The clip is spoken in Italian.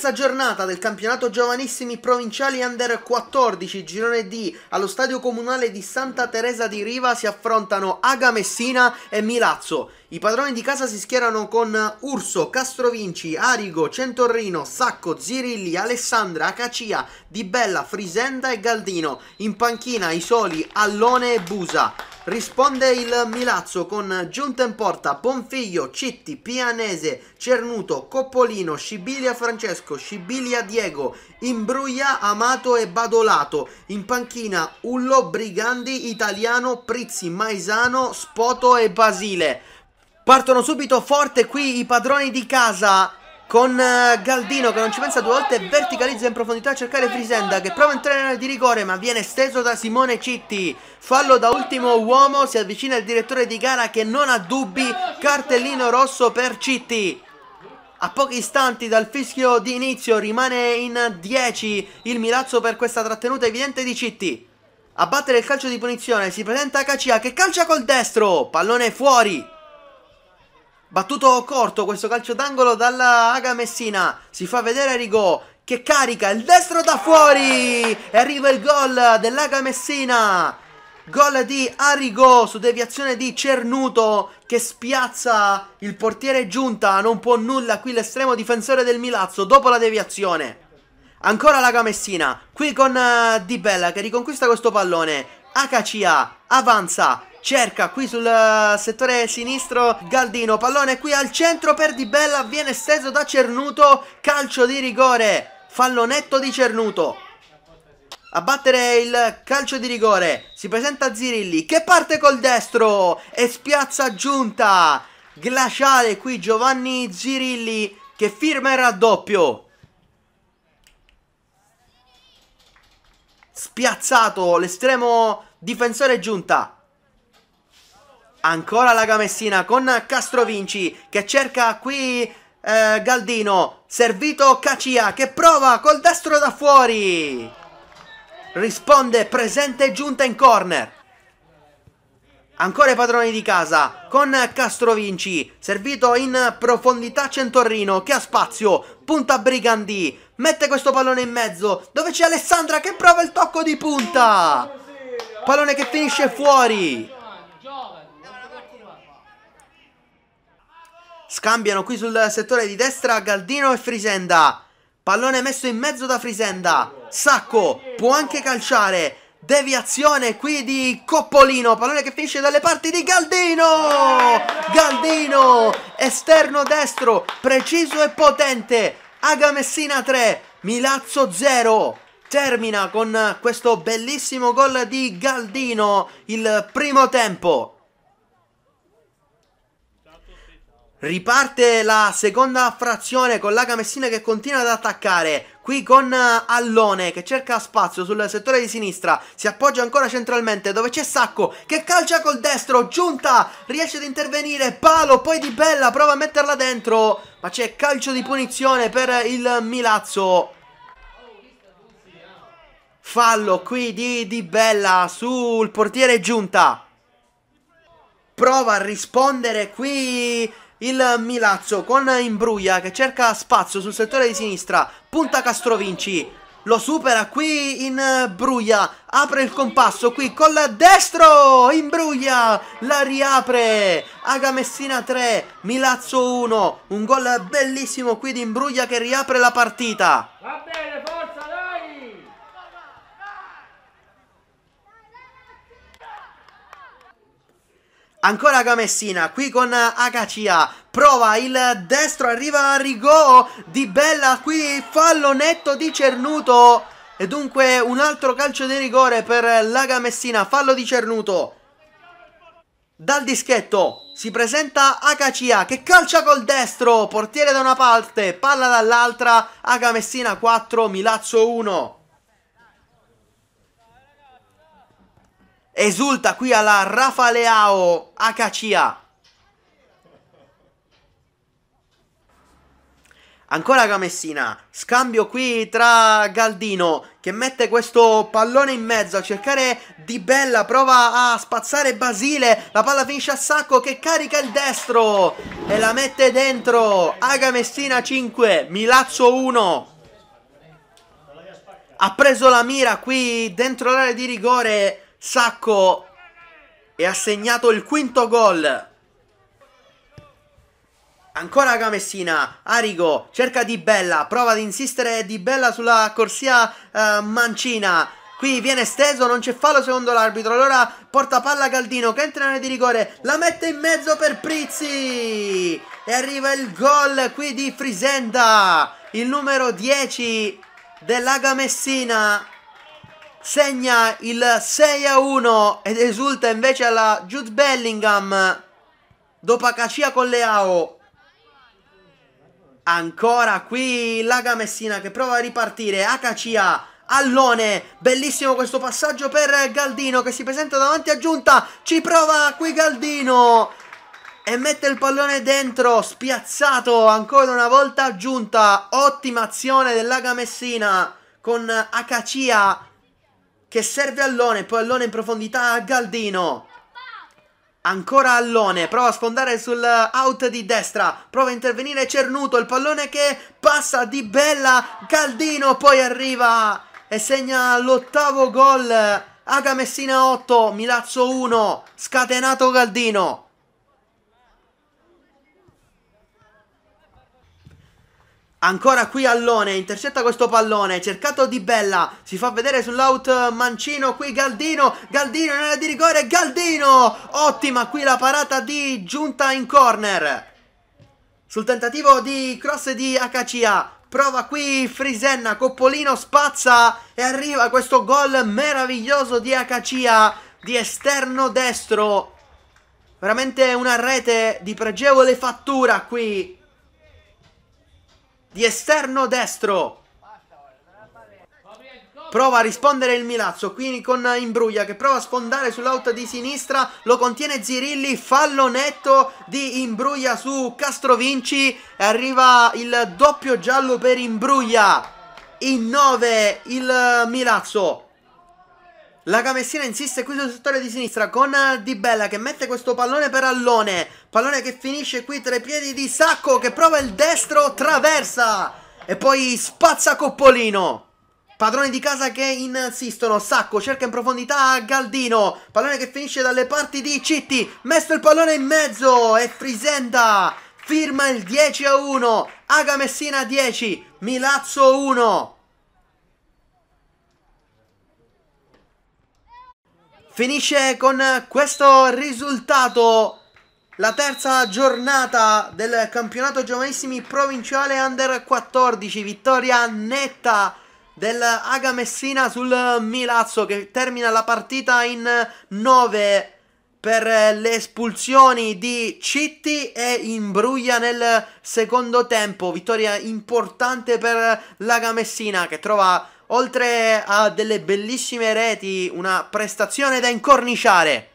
terza giornata del campionato giovanissimi provinciali under 14, girone D, allo stadio comunale di Santa Teresa di Riva si affrontano Aga Messina e Milazzo. I padroni di casa si schierano con Urso, Castrovinci, Arigo, Centorrino, Sacco, Zirilli, Alessandra, Acacia, Di Bella, Frisenda e Galdino. In panchina i soli Allone e Busa. Risponde il Milazzo con Giunta in porta, Bonfiglio, Citti, Pianese, Cernuto, Coppolino, Scibilia Francesco, Scibilia Diego, Imbruglia, Amato e Badolato. In panchina Ullo, Brigandi, Italiano, Prizzi, Maisano, Spoto e Basile. Partono subito forte qui i padroni di casa con eh, Galdino che non ci pensa due volte verticalizza in profondità a cercare Frisenda che prova a entrare di rigore ma viene steso da Simone Citti fallo da ultimo uomo si avvicina il direttore di gara che non ha dubbi cartellino rosso per Citti a pochi istanti dal fischio di inizio rimane in 10 il Milazzo per questa trattenuta evidente di Citti a battere il calcio di punizione si presenta Cacia che calcia col destro pallone fuori Battuto corto questo calcio d'angolo dalla Aga Messina. Si fa vedere Rigò che carica il destro da fuori. E arriva il gol dell'Aga Messina. Gol di Arrigo su deviazione di Cernuto che spiazza il portiere Giunta. Non può nulla qui l'estremo difensore del Milazzo dopo la deviazione. Ancora l'Aga Messina. Qui con eh, Di Bella che riconquista questo pallone. Acacia avanza cerca qui sul eh, settore sinistro Galdino, pallone qui al centro per Di Bella, viene steso da Cernuto, calcio di rigore, fallonetto di Cernuto. A battere il calcio di rigore si presenta Zirilli che parte col destro e spiazza giunta. Glaciale qui Giovanni Zirilli che firma il raddoppio. Spiazzato l'estremo difensore giunta. Ancora la Gamessina con Castrovinci che cerca qui eh, Galdino, servito Cacia che prova col destro da fuori. Risponde presente giunta in corner. Ancora i padroni di casa con Castrovinci, servito in profondità Centorrino che ha spazio, punta Brigandì. mette questo pallone in mezzo dove c'è Alessandra che prova il tocco di punta. Pallone che finisce fuori. Scambiano qui sul settore di destra Galdino e Frisenda. Pallone messo in mezzo da Frisenda. Sacco può anche calciare. Deviazione qui di Coppolino, pallone che finisce dalle parti di Galdino! Galdino, esterno destro, preciso e potente. Aga Messina 3, Milazzo 0 termina con questo bellissimo gol di Galdino il primo tempo. Riparte la seconda frazione con l'Aga Messina che continua ad attaccare. Qui con eh, Allone che cerca spazio sul settore di sinistra. Si appoggia ancora centralmente dove c'è Sacco che calcia col destro. Giunta riesce ad intervenire. Palo poi di Bella prova a metterla dentro. Ma c'è calcio di punizione per il Milazzo. Fallo qui di, di Bella sul portiere Giunta. Prova a rispondere qui il Milazzo con Imbruglia che cerca spazio sul settore di sinistra, punta Castrovinci, lo supera qui in Bruglia, apre il compasso qui col destro, Imbruglia la riapre, Aga Messina 3, Milazzo 1, un gol bellissimo qui di Imbruglia che riapre la partita. ancora Camessina, qui con Acacia, prova il destro, arriva Rigò di Bella, qui fallo netto di Cernuto e dunque un altro calcio di rigore per la Camessina, fallo di Cernuto. Dal dischetto si presenta Acacia che calcia col destro, portiere da una parte, palla dall'altra, Agamessina 4, Milazzo 1. esulta qui alla Rafaleao HCA. Ancora Camessina, scambio qui tra Galdino che mette questo pallone in mezzo a cercare Di Bella, prova a spazzare Basile, la palla finisce a sacco che carica il destro e la mette dentro. Agamessina 5, Milazzo 1. Ha preso la mira qui dentro l'area di rigore Sacco e ha segnato il quinto gol. Ancora Camessina, Arigo cerca Di Bella, prova ad insistere Di Bella sulla corsia eh, mancina. Qui viene steso, non c'è fallo secondo l'arbitro. Allora porta palla Caldino che entra in area di rigore, la mette in mezzo per Prizzi. E arriva il gol qui di Frisenda, il numero 10 dell'Aga Messina segna il 6 a 1 ed esulta invece alla Jude Bellingham dopo Acacia con Leao. Ancora qui Laga Messina che prova a ripartire, Acacia, Allone, bellissimo questo passaggio per Galdino che si presenta davanti a Giunta, ci prova qui Galdino e mette il pallone dentro, spiazzato ancora una volta Giunta, ottima azione dell'Aga Messina con Acacia che serve Allone, poi Allone in profondità a Galdino. Ancora Allone, prova a sfondare sul out di destra, prova a intervenire Cernuto, il pallone che passa di bella, Galdino poi arriva e segna l'ottavo gol, Aga Messina 8, Milazzo 1, scatenato Galdino. Ancora qui Allone, intercetta questo pallone, cercato di Bella, si fa vedere sull'out Mancino, qui Galdino, Galdino in area di rigore, Galdino! Ottima qui la parata di Giunta in corner. Sul tentativo di cross di Acacia, prova qui Frisenna, Coppolino spazza e arriva questo gol meraviglioso di Acacia di esterno destro. Veramente una rete di pregevole fattura qui di esterno destro. Prova a rispondere il Milazzo, qui con Imbruglia che prova a sfondare sull'out di sinistra, lo contiene Zirilli, fallo netto di Imbruglia su Castrovinci, arriva il doppio giallo per Imbruglia, in 9 il Milazzo. La Camessina insiste qui sul settore di sinistra con Di Bella che mette questo pallone per Allone. Pallone che finisce qui tra i piedi di Sacco che prova il destro, traversa e poi spazza Coppolino. Padroni di casa che insistono, Sacco cerca in profondità Galdino, pallone che finisce dalle parti di Citti, messo il pallone in mezzo e Frisenda firma il 10 a 1, Aga Messina 10, Milazzo 1. finisce con questo risultato la terza giornata del campionato giovanissimi provinciale under 14, vittoria netta del Aga Messina sul Milazzo che termina la partita in 9 per le espulsioni di Citti e Imbruglia nel secondo tempo, vittoria importante per l'Aga Messina che trova oltre a delle bellissime reti, una prestazione da incorniciare.